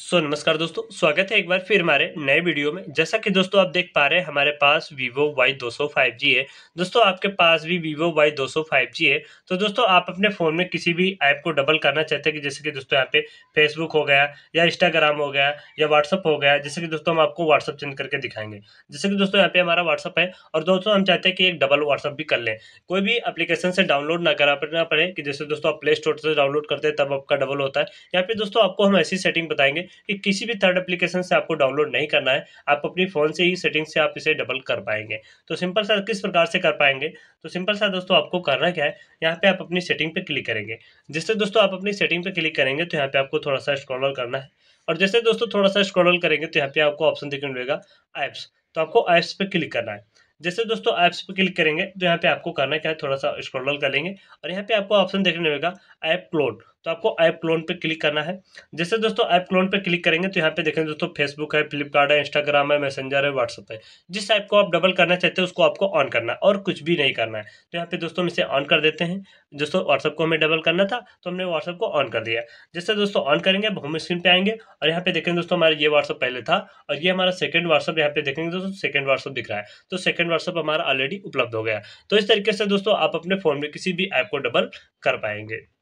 सो so, नमस्कार दोस्तों स्वागत है एक बार फिर हमारे नए वीडियो में जैसा कि दोस्तों आप देख पा रहे हैं हमारे पास Vivo y 205g है दोस्तों आपके पास भी Vivo y 205g है तो दोस्तों आप अपने फ़ोन में किसी भी ऐप को डबल करना चाहते हैं कि जैसे कि दोस्तों यहाँ पे फेसबुक हो गया या इंस्टाग्राम हो गया या व्हाट्सअप हो गया जैसे कि दोस्तों हम आपको व्हाट्सअप चेंज करके दिखाएंगे जैसे कि दोस्तों यहाँ पे हमारा व्हाट्सअप है और दोस्तों हम चाहते हैं कि एक डबल व्हाट्सअप भी कर लें कोई भी अप्लीकेशन से डाउनलोड ना करा पड़े कि जैसे दोस्तों आप प्ले स्टोर से डाउनलोड करते हैं तब आपका डबल होता है या फिर दोस्तों आपको हम ऐसी सेटिंग बताएंगे कि किसी भी थर्ड एप्लीकेशन से आपको डाउनलोड नहीं करना है आप अपनी फ़ोन से ही सेटिंग से आप इसे डबल कर पाएंगे तो सिंपल सा किस प्रकार से कर पाएंगे तो सिंपल सा दोस्तों आपको करना क्या है यहाँ पे आप अपनी सेटिंग पे क्लिक करेंगे जिससे दोस्तों आप अपनी सेटिंग पे क्लिक करेंगे तो यहाँ पे आपको थोड़ा सा स्क्रॉल करना है और जैसे दोस्तों थोड़ा सा स्क्रॉल करेंगे तो यहाँ पे आपको ऑप्शन देखने मिलेगा ऐप्स तो आपको ऐप्स पे क्लिक करना है जैसे दोस्तों ऐप्स पे क्लिक करेंगे तो यहाँ पे आपको करना क्या है थोड़ा सा स्क्रॉल कर लेंगे और यहाँ पे आपको ऑप्शन देखने मिलेगा ऐप क्लोड तो आपको ऐप क्लोन पे क्लिक करना है जैसे दोस्तों ऐप क्लोन पे क्लिक करेंगे तो यहाँ पे देखेंगे दोस्तों फेसबुक है फ्लिपकार्ट है इंस्टाग्राम है मैसेंजर है व्हाट्सअप है जिस ऐप को आप डबल करना चाहते हैं उसको आपको ऑन करना है और कुछ भी नहीं करना है तो यहाँ पे दोस्तों हम इसे ऑन कर देते हैं दोस्तों व्हाट्सअप को हमें डबल करना था तो हमने व्हाट्सअप को ऑन कर दिया जैसे दोस्तों ऑन करेंगे होम स्क्रीन पर आएंगे और यहाँ पे देखेंगे दोस्तों हमारा ये व्हाट्सअप पहले था और ये हमारा सेकंड व्हाट्सअप यहाँ पे देखेंगे दोस्तों सेकंड व्हाट्सअप दिख रहा है तो सेकंड व्हाट्सअप हमारा ऑलरेडी उपलब्ध हो गया तो इस तरीके से दोस्तों आप अपने फोन में किसी भी ऐप को डबल कर पाएंगे